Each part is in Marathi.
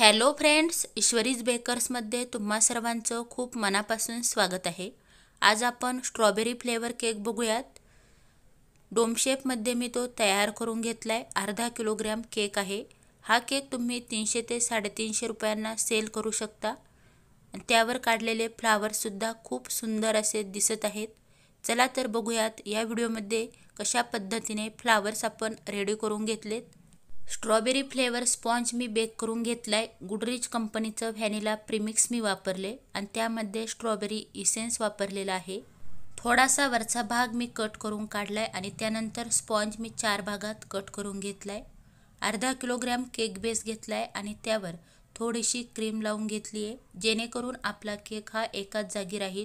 हॅलो फ्रेंड्स ईश्वरीज बेकर्समध्ये तुम्हा सर्वांचं खूप मनापासून स्वागत आहे आज आपण स्ट्रॉबेरी फ्लेवर केक बघूयात डोमशेपमध्ये मी तो तयार करून घेतला आहे अर्धा किलोग्रॅम केक आहे हा केक तुम्ही तीनशे ते साडेतीनशे रुपयांना सेल करू शकता त्यावर काढलेले फ्लावरसुद्धा खूप सुंदर असे दिसत आहेत चला तर बघूयात या व्हिडिओमध्ये कशा पद्धतीने फ्लावर्स आपण रेडी करून घेतलेत स्ट्रॉबेरी फ्लेवर स्पॉन्ज मी बेक करून घेतलाय आहे गुडरिच कंपनीचं व्हॅनिला प्रिमिक्स मी वापरले आणि त्यामध्ये स्ट्रॉबेरी इसेन्स वापरलेला आहे थोडासा वरचा भाग मी कट करून काढला आहे आणि त्यानंतर स्पॉन्ज मी चार भागात कट करून घेतला आहे अर्धा किलोग्रॅम केक बेस घेतला आहे आणि त्यावर थोडीशी क्रीम लावून घेतली आहे जेणेकरून आपला केक हा एकाच जागी राहील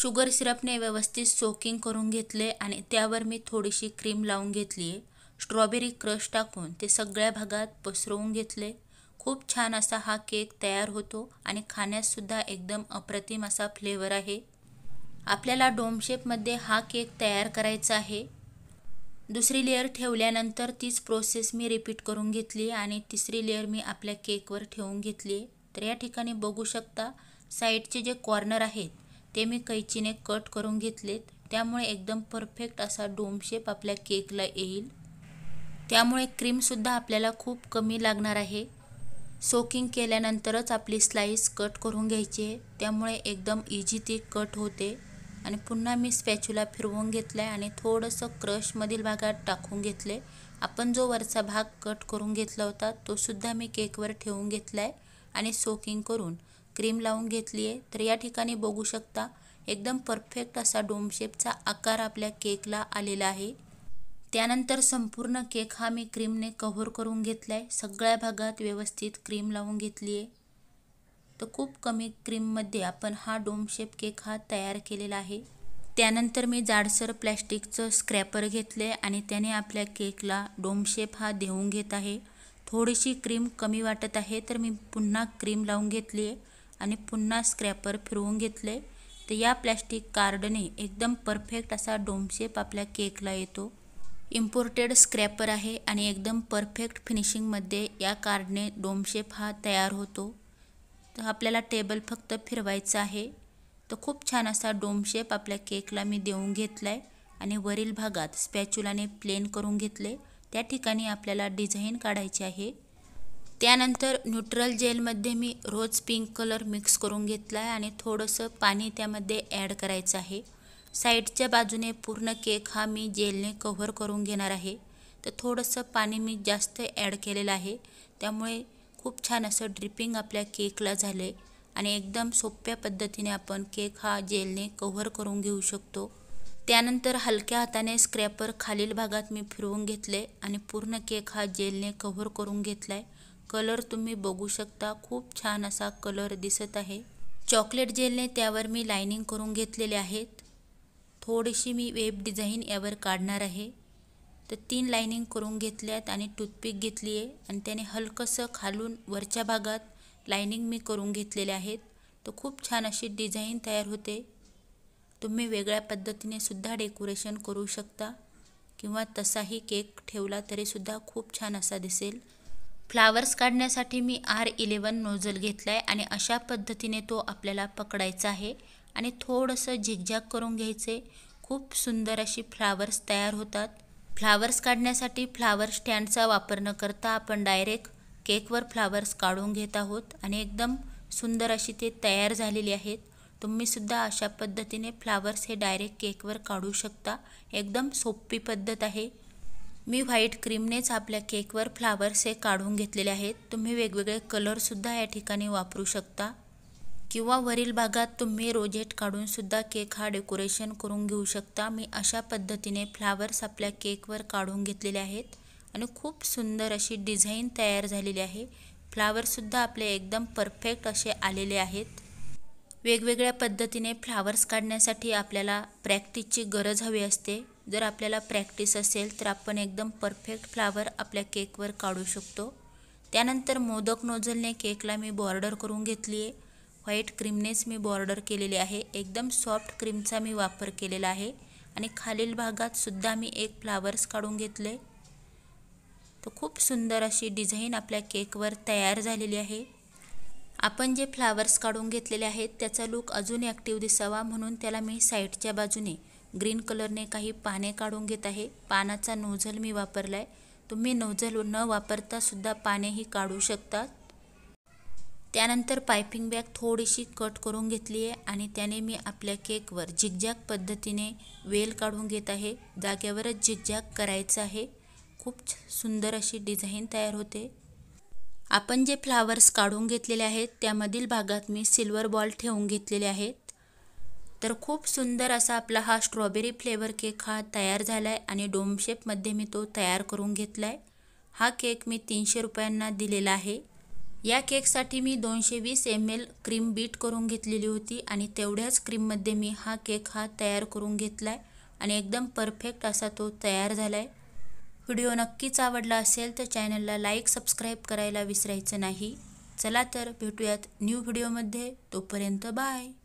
शुगर सिरपने व्यवस्थित सोकिंग करून घेतले आणि त्यावर मी थोडीशी क्रीम लावून घेतली आहे स्ट्रॉबेरी क्रश टाकून ते सगळ्या भागात पसरवून घेतले खूप छान असा हा केक तयार होतो आणि सुद्धा एकदम अप्रतिम असा फ्लेवर आहे आपल्याला डोम हा केक तयार करायचा आहे दुसरी लेअर ठेवल्यानंतर तीच प्रोसेस मी रिपीट करून घेतली आणि तिसरी लेअर मी आपल्या केकवर ठेवून घेतली तर या ठिकाणी बघू शकता साईडचे जे कॉर्नर आहेत ते मी कैचीने कट करून घेतलेत त्यामुळे एकदम परफेक्ट असा डोम शेप आपल्या केकला येईल त्यामुळे क्रीमसुद्धा आपल्याला खूप कमी लागणार आहे सोकिंग केल्यानंतरच आपली स्लाईस कट करून घ्यायची आहे त्यामुळे एकदम इजी ती कट होते आणि पुन्हा मी स्पॅच्युला फिरवून घेतला आहे आणि थोडंसं क्रशमधील भागात टाकून घेतले आपण जो वरचा भाग कट करून घेतला होता तोसुद्धा मी केकवर ठेवून घेतला आहे आणि सोकिंग करून क्रीम लावून घेतली आहे तर या ठिकाणी बघू शकता एकदम परफेक्ट असा डोमशेपचा आकार आपल्या केकला आलेला आहे त्यानंतर संपूर्ण केक हा मी क्रीमने कव्हर करून घेतला आहे सगळ्या भागात व्यवस्थित क्रीम लावून घेतली आहे तर खूप कमी क्रीममध्ये आपण हा डोम शेप केक हा तयार केलेला आहे त्यानंतर मी जाडसर प्लॅस्टिकचं स्क्रॅपर घेतलं आहे आणि त्याने आपल्या केकला डोम शेप हा देऊन घेत आहे थोडीशी क्रीम कमी वाटत आहे तर मी पुन्हा क्रीम लावून घेतली आहे आणि पुन्हा स्क्रॅपर फिरवून घेतले तर या प्लॅस्टिक कार्डने एकदम परफेक्ट असा डोम शेप आपल्या केकला येतो इम्पोर्टेड स्क्रॅपर आहे आणि एकदम परफेक्ट फिनिशिंगमध्ये या कार्डने डोमशेप हा तयार होतो तर आपल्याला टेबल फक्त फिरवायचं आहे तर खूप छान असा डोमशेप आपल्या केकला मी देऊन घेतला आहे आणि वरील भागात स्पॅच्युलाने प्लेन करून घेतले त्या ठिकाणी आपल्याला डिझाईन काढायची आहे त्यानंतर न्यूट्रल जेलमध्ये मी रोज पिंक कलर मिक्स करून घेतला आहे आणि थोडंसं पाणी त्यामध्ये ॲड करायचं आहे साईडच्या बाजूने पूर्ण केक हा मी जेलने कव्हर करून घेणार आहे तर थोडंसं पाणी मी जास्त ॲड केलेलं आहे त्यामुळे खूप छान असं ड्रिपिंग आपल्या केकला झालं आहे आणि एकदम सोप्या पद्धतीने आपण केक हा जेलने कव्हर करून घेऊ शकतो त्यानंतर हलक्या हाताने स्क्रॅपर खालील भागात मी फिरवून घेतले आणि पूर्ण केक हा जेलने कव्हर करून घेतला आहे कलर तुम्ही बघू शकता खूप छान असा कलर दिसत आहे चॉकलेट जेलने त्यावर मी लाइनिंग करून घेतलेले आहेत थोडीशी मी वेब डिझाईन यावर काढणार आहे तर तीन लाईनिंग करून घेतल्यात आणि टूथपिक घेतली आहे आणि त्याने हलकंसं खालून वरच्या भागात लाईनिंग मी करून घेतलेले आहेत तर खूप छान अशी डिझाईन तयार होते तुम्ही वेगळ्या पद्धतीने सुद्धा डेकोरेशन करू शकता किंवा तसाही केक ठेवला तरीसुद्धा खूप छान असा दिसेल फ्लावर्स काढण्यासाठी मी आर इलेवन नोझल घेतला आहे आणि अशा पद्धतीने तो आपल्याला पकडायचा आहे आणि थोडंसं झिगझॅग करून घ्यायचे खूप सुंदर अशी फ्लावर्स तयार होतात फ्लावर्स काढण्यासाठी फ्लावर स्टँडचा वापर न करता आपण डायरेक्ट केकवर फ्लावर्स काढून घेत आहोत आणि एकदम सुंदर अशी ते तयार झालेली आहेत तुम्हीसुद्धा अशा पद्धतीने फ्लावर्स हे डायरेक्ट केकवर काढू शकता एकदम सोपी पद्धत आहे मी व्हाईट क्रीमनेच आपल्या केकवर फ्लावर्स हे काढून घेतलेले आहेत तुम्ही वेगवेगळे कलरसुद्धा या ठिकाणी वापरू शकता किंवा वरील भागात तुम्ही रोजेट काढूनसुद्धा केक हा डेकोरेशन करून घेऊ शकता मी अशा पद्धतीने फ्लावर्स आपल्या केकवर काढून घेतलेले आहेत आणि खूप सुंदर अशी डिझाईन तयार झालेली आहे फ्लावरसुद्धा आपले एकदम परफेक्ट असे आलेले आहेत वेगवेगळ्या पद्धतीने फ्लावर्स काढण्यासाठी आपल्याला प्रॅक्टिसची गरज हवी असते जर आपल्याला प्रॅक्टिस असेल तर आपण एकदम परफेक्ट फ्लावर आपल्या केकवर काढू शकतो त्यानंतर मोदक नोझलने केकला मी बॉर्डर करून घेतली आहे व्हाईट क्रीमनेच मी बॉर्डर केलेली आहे एकदम सॉफ्ट क्रीमचा मी वापर केलेला आहे आणि खालील भागात सुद्धा मी एक फ्लावर्स काढून घेतले तर खूप सुंदर अशी डिझाईन आपल्या केकवर तयार झालेली आहे आपण जे फ्लावर्स काढून घेतलेले आहेत त्याचा लुक अजून ॲक्टिव्ह दिसावा म्हणून त्याला मी साईडच्या बाजूने ग्रीन कलरने काही पाने काढून घेत आहे पानाचा नोझल मी वापरला आहे तुम्ही नोझल न वापरतासुद्धा पानेही काढू शकतात त्यानंतर पायपिंग बॅग थोडीशी कट करून घेतली आहे आणि त्याने मी आपल्या केकवर झिगझॅग पद्धतीने वेल काढून घेत आहे जाग्यावरच झिगझॅग करायचं आहे खूप सुंदर अशी डिझाईन तयार होते आपण जे फ्लावर्स काढून घेतलेले आहेत त्यामधील भागात मी सिल्वर बॉल ठेवून घेतलेले आहेत तर खूप सुंदर असा आपला हा स्ट्रॉबेरी फ्लेवर केक हा तयार झाला आहे आणि डोमशेपमध्ये मी तो तयार करून घेतला आहे हा केक मी तीनशे रुपयांना दिलेला आहे या केकसाठी मी दोनशे वीस एम एल क्रीम बीट करून घेतलेली होती आणि तेवढ्याच क्रीममध्ये मी हा केक हा तयार करून घेतला आहे आणि एकदम परफेक्ट असा तो तयार झाला आहे व्हिडिओ नक्कीच आवडला असेल तर चॅनलला लाईक सबस्क्राईब करायला विसरायचं नाही चला तर भेटूयात न्यू व्हिडिओमध्ये तोपर्यंत बाय